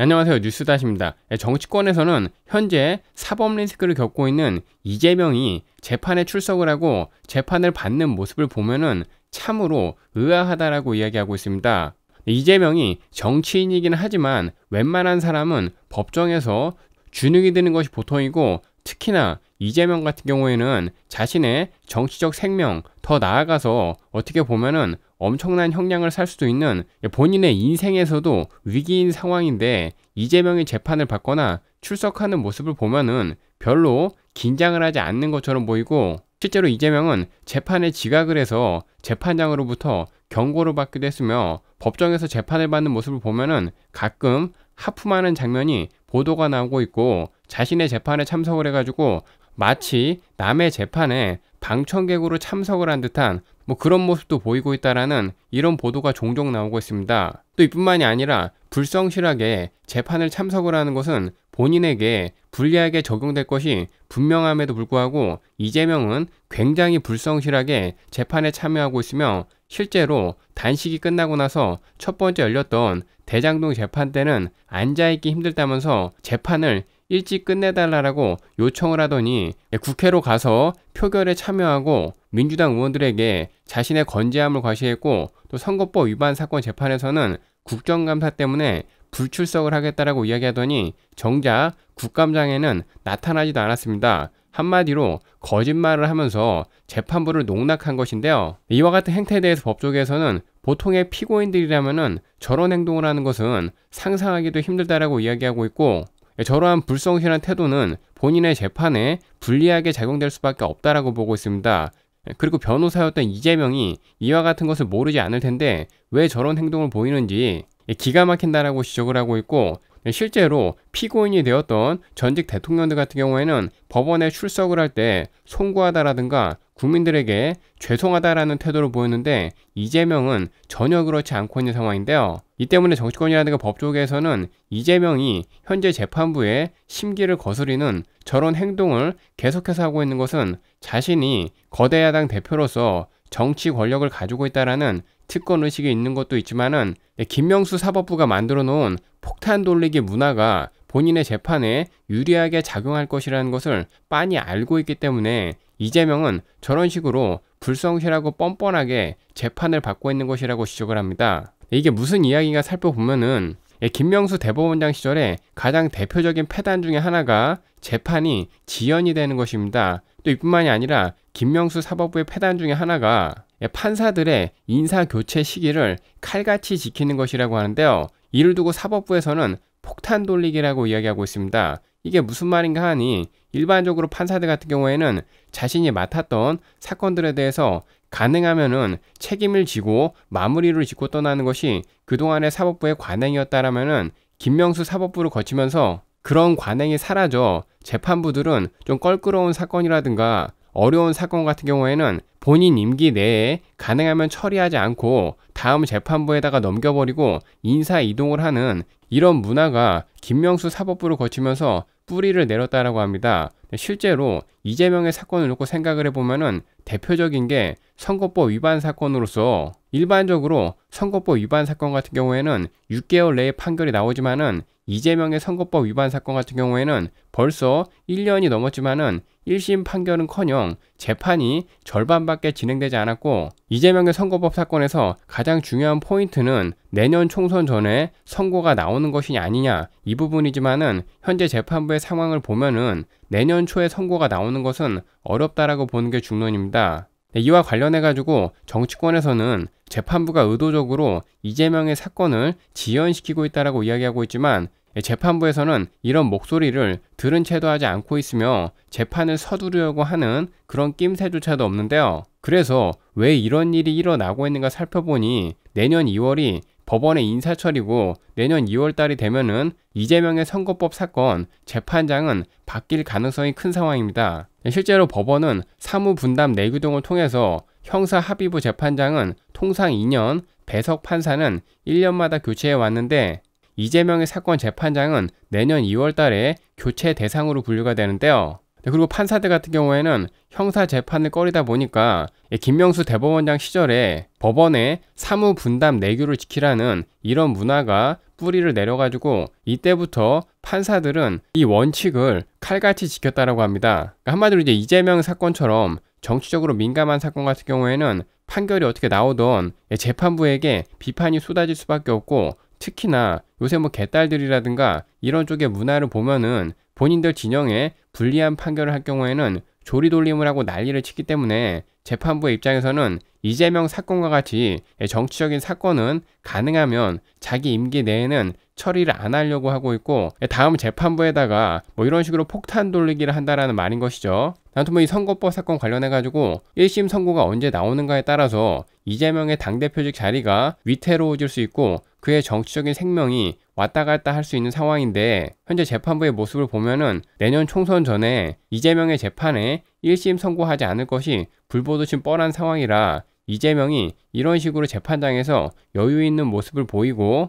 안녕하세요. 뉴스다시입니다. 예, 정치권에서는 현재 사법 리스크를 겪고 있는 이재명이 재판에 출석을 하고 재판을 받는 모습을 보면은 참으로 의아하다라고 이야기하고 있습니다. 이재명이 정치인이긴 하지만 웬만한 사람은 법정에서 주눅이 드는 것이 보통이고 특히나 이재명 같은 경우에는 자신의 정치적 생명, 더 나아가서 어떻게 보면은 엄청난 형량을 살 수도 있는 본인의 인생에서도 위기인 상황인데 이재명이 재판을 받거나 출석하는 모습을 보면은 별로 긴장을 하지 않는 것처럼 보이고 실제로 이재명은 재판에 지각을 해서 재판장으로부터 경고를 받기도 했으며 법정에서 재판을 받는 모습을 보면은 가끔 하품하는 장면이 보도가 나오고 있고 자신의 재판에 참석을 해가지고 마치 남의 재판에 방청객으로 참석을 한 듯한 뭐 그런 모습도 보이고 있다라는 이런 보도가 종종 나오고 있습니다. 또 이뿐만이 아니라 불성실하게 재판을 참석을 하는 것은 본인에게 불리하게 적용될 것이 분명함에도 불구하고 이재명은 굉장히 불성실하게 재판에 참여하고 있으며 실제로 단식이 끝나고 나서 첫 번째 열렸던 대장동 재판 때는 앉아있기 힘들다면서 재판을 일찍 끝내달라고 요청을 하더니 국회로 가서 표결에 참여하고 민주당 의원들에게 자신의 건재함을 과시했고 또 선거법 위반 사건 재판에서는 국정감사 때문에 불출석을 하겠다라고 이야기하더니 정작 국감장에는 나타나지도 않았습니다. 한마디로 거짓말을 하면서 재판부를 농락한 것인데요. 이와 같은 행태에 대해서 법조계에서는 보통의 피고인들이라면 저런 행동을 하는 것은 상상하기도 힘들다라고 이야기하고 있고 저러한 불성실한 태도는 본인의 재판에 불리하게 작용될 수밖에 없다라고 보고 있습니다. 그리고 변호사였던 이재명이 이와 같은 것을 모르지 않을 텐데 왜 저런 행동을 보이는지 기가 막힌다라고 지적을 하고 있고 실제로 피고인이 되었던 전직 대통령들 같은 경우에는 법원에 출석을 할 때 송구하다라든가 국민들에게 죄송하다라는 태도를 보였는데 이재명은 전혀 그렇지 않고 있는 상황인데요. 이 때문에 정치권이라든가 법조계에서는 이재명이 현재 재판부에 심기를 거스리는 저런 행동을 계속해서 하고 있는 것은 자신이 거대 야당 대표로서 정치 권력을 가지고 있다라는 특권 의식이 있는 것도 있지만은 네, 김명수 사법부가 만들어 놓은 폭탄 돌리기 문화가 본인의 재판에 유리하게 작용할 것이라는 것을 빤히 알고 있기 때문에 이재명은 저런 식으로 불성실하고 뻔뻔하게 재판을 받고 있는 것이라고 지적을 합니다. 이게 무슨 이야기가 인 살펴보면은 예, 김명수 대법원장 시절에 가장 대표적인 패단 중에 하나가 재판이 지연이 되는 것입니다. 또 이뿐만이 아니라 김명수 사법부의 패단 중에 하나가 예, 판사들의 인사교체 시기를 칼같이 지키는 것이라고 하는데요. 이를 두고 사법부에서는 폭탄 돌리기라고 이야기하고 있습니다. 이게 무슨 말인가 하니 일반적으로 판사들 같은 경우에는 자신이 맡았던 사건들에 대해서 가능하면은 책임을 지고 마무리를 짓고 떠나는 것이 그동안의 사법부의 관행이었다라면은 김명수 사법부를 거치면서 그런 관행이 사라져 재판부들은 좀 껄끄러운 사건이라든가 어려운 사건 같은 경우에는 본인 임기 내에 가능하면 처리하지 않고 다음 재판부에다가 넘겨버리고 인사 이동을 하는 이런 문화가 김명수 사법부를 거치면서 뿌리를 내렸다라고 합니다. 네, 실제로 이재명의 사건을 놓고 생각을 해보면은 대표적인 게 선거법 위반 사건으로서 일반적으로 선거법 위반 사건 같은 경우에는 6개월 내에 판결이 나오지만은 이재명의 선거법 위반 사건 같은 경우에는 벌써 1년이 넘었지만은 1심 판결은커녕 재판이 절반밖에 진행되지 않았고 이재명의 선거법 사건에서 가장 중요한 포인트는 내년 총선 전에 선고가 나오는 것이 아니냐 이 부분이지만은 현재 재판부의 상황을 보면은 내년 초에 선고가 나오는 것은 어렵다라고 보는 게 중론입니다. 네, 이와 관련해 가지고 정치권에서는 재판부가 의도적으로 이재명의 사건을 지연시키고 있다라고 이야기하고 있지만 재판부에서는 이런 목소리를 들은 채도 하지 않고 있으며 재판을 서두르려고 하는 그런 낌새조차도 없는데요. 그래서 왜 이런 일이 일어나고 있는가 살펴보니 내년 2월이 법원의 인사철이고 내년 2월달이 되면은 이재명의 선거법 사건 재판장은 바뀔 가능성이 큰 상황입니다. 실제로 법원은 사무분담 내규동을 통해서 형사 합의부 재판장은 통상 2년, 배석 판사는 1년마다 교체해 왔는데 이재명의 사건 재판장은 내년 2월 달에 교체 대상으로 분류가 되는데요. 네, 그리고 판사들 같은 경우에는 형사 재판을 꺼리다 보니까 예, 김명수 대법원장 시절에 법원에 사무 분담 내규를 지키라는 이런 문화가 뿌리를 내려가지고 이때부터 판사들은 이 원칙을 칼같이 지켰다라고 합니다. 그러니까 한마디로 이제 이재명 사건처럼 정치적으로 민감한 사건 같은 경우에는 판결이 어떻게 나오던 예, 재판부에게 비판이 쏟아질 수밖에 없고 특히나 요새 뭐 개딸들이라든가 이런 쪽의 문화를 보면은 본인들 진영에 불리한 판결을 할 경우에는 조리돌림을 하고 난리를 치기 때문에 재판부의 입장에서는 이재명 사건과 같이 정치적인 사건은 가능하면 자기 임기 내에는 처리를 안 하려고 하고 있고 다음 재판부에다가 뭐 이런 식으로 폭탄 돌리기를 한다라는 말인 것이죠. 아무튼 뭐이 선거법 사건 관련해가지고 1심 선고가 언제 나오는가에 따라서 이재명의 당대표직 자리가 위태로워질 수 있고 그의 정치적인 생명이 왔다 갔다 할 수 있는 상황인데 현재 재판부의 모습을 보면은 내년 총선 전에 이재명의 재판에 1심 선고하지 않을 것이 불보듯이 뻔한 상황이라 이재명이 이런 식으로 재판장에서 여유 있는 모습을 보이고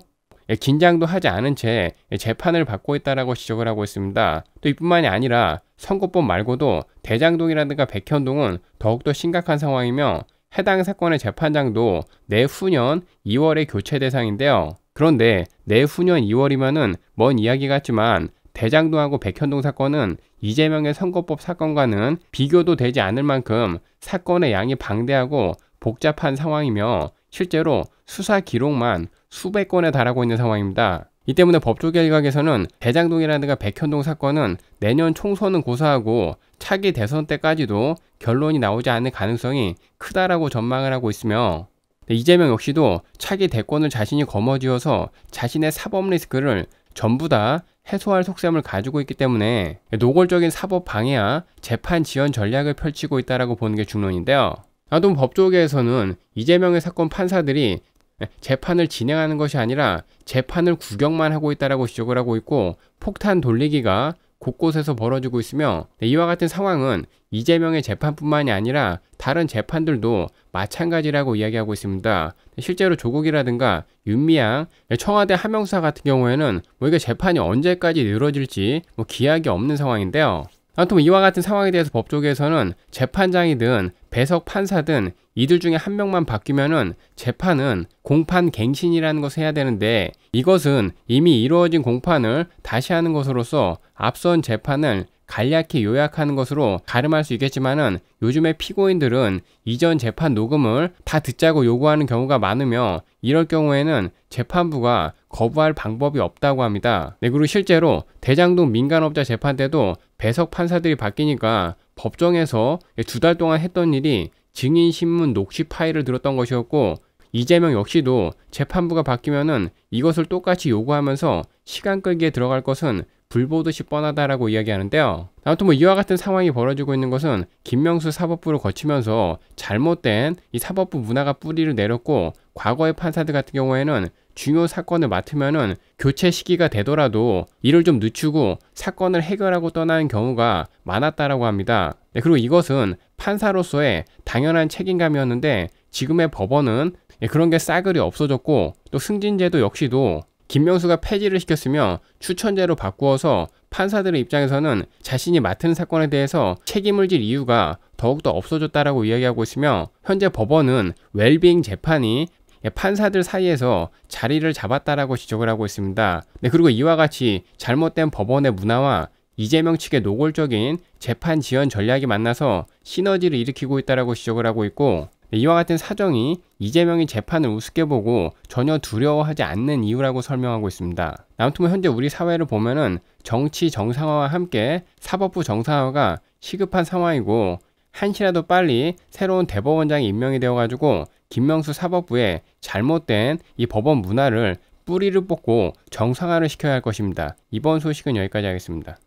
예, 긴장도 하지 않은 채 예, 재판을 받고 있다라고 지적을 하고 있습니다. 또 이뿐만이 아니라 선거법 말고도 대장동이라든가 백현동은 더욱더 심각한 상황이며 해당 사건의 재판장도 내후년 2월에 교체 대상인데요. 그런데 내후년 2월이면은 먼 이야기 같지만 대장동하고 백현동 사건은 이재명의 선거법 사건과는 비교도 되지 않을 만큼 사건의 양이 방대하고 복잡한 상황이며 실제로 수사 기록만 수백 건에 달하고 있는 상황입니다. 이 때문에 법조계 일각에서는 대장동이라든가 백현동 사건은 내년 총선은 고사하고 차기 대선 때까지도 결론이 나오지 않을 가능성이 크다라고 전망을 하고 있으며 네, 이재명 역시도 차기 대권을 자신이 거머쥐어서 자신의 사법 리스크를 전부 다 해소할 속셈을 가지고 있기 때문에 노골적인 사법 방해와 재판 지연 전략을 펼치고 있다라고 보는 게 중론인데요. 아동 법조계에서는 이재명의 사건 판사들이 예, 재판을 진행하는 것이 아니라 재판을 구경만 하고 있다라고 지적을 하고 있고 폭탄 돌리기가 곳곳에서 벌어지고 있으며 네, 이와 같은 상황은 이재명의 재판뿐만이 아니라 다른 재판들도 마찬가지라고 이야기하고 있습니다. 네, 실제로 조국이라든가 윤미향, 네, 청와대 하명사 같은 경우에는 뭐 이게 재판이 언제까지 늘어질지 뭐 기약이 없는 상황인데요. 아무튼 뭐 이와 같은 상황에 대해서 법조계에서는 재판장이든 배석 판사든 이들 중에 한 명만 바뀌면은 재판은 공판 갱신이라는 것을 해야 되는데 이것은 이미 이루어진 공판을 다시 하는 것으로서 앞선 재판을 간략히 요약하는 것으로 가름할 수 있겠지만은 요즘에 피고인들은 이전 재판 녹음을 다 듣자고 요구하는 경우가 많으며 이럴 경우에는 재판부가 거부할 방법이 없다고 합니다. 네, 그리고 실제로 대장동 민간업자 재판 때도 배석 판사들이 바뀌니까 법정에서 두 달 동안 했던 일이 증인 신문 녹취 파일을 들었던 것이었고 이재명 역시도 재판부가 바뀌면은 이것을 똑같이 요구하면서 시간 끌기에 들어갈 것은 불보듯이 뻔하다라고 이야기하는데요. 아무튼 뭐 이와 같은 상황이 벌어지고 있는 것은 김명수 사법부를 거치면서 잘못된 이 사법부 문화가 뿌리를 내렸고 과거의 판사들 같은 경우에는 중요 사건을 맡으면은 교체 시기가 되더라도 이를 좀 늦추고 사건을 해결하고 떠나는 경우가 많았다라고 합니다. 네, 그리고 이것은 판사로서의 당연한 책임감이었는데 지금의 법원은 예, 그런 게 싸그리 없어졌고 또 승진제도 역시도 김명수가 폐지를 시켰으며 추천제로 바꾸어서 판사들의 입장에서는 자신이 맡은 사건에 대해서 책임을 질 이유가 더욱더 없어졌다라고 이야기하고 있으며 현재 법원은 웰빙 재판이 예, 판사들 사이에서 자리를 잡았다라고 지적을 하고 있습니다. 네, 그리고 이와 같이 잘못된 법원의 문화와 이재명 측의 노골적인 재판 지연 전략이 만나서 시너지를 일으키고 있다라고 지적을 하고 있고 네, 이와 같은 사정이 이재명이 재판을 우습게 보고 전혀 두려워하지 않는 이유라고 설명하고 있습니다. 아무튼 현재 우리 사회를 보면은 정치 정상화와 함께 사법부 정상화가 시급한 상황이고 한시라도 빨리 새로운 대법원장이 임명이 되어가지고 김명수 사법부의 잘못된 이 법원 문화를 뿌리를 뽑고 정상화를 시켜야 할 것입니다. 이번 소식은 여기까지 하겠습니다.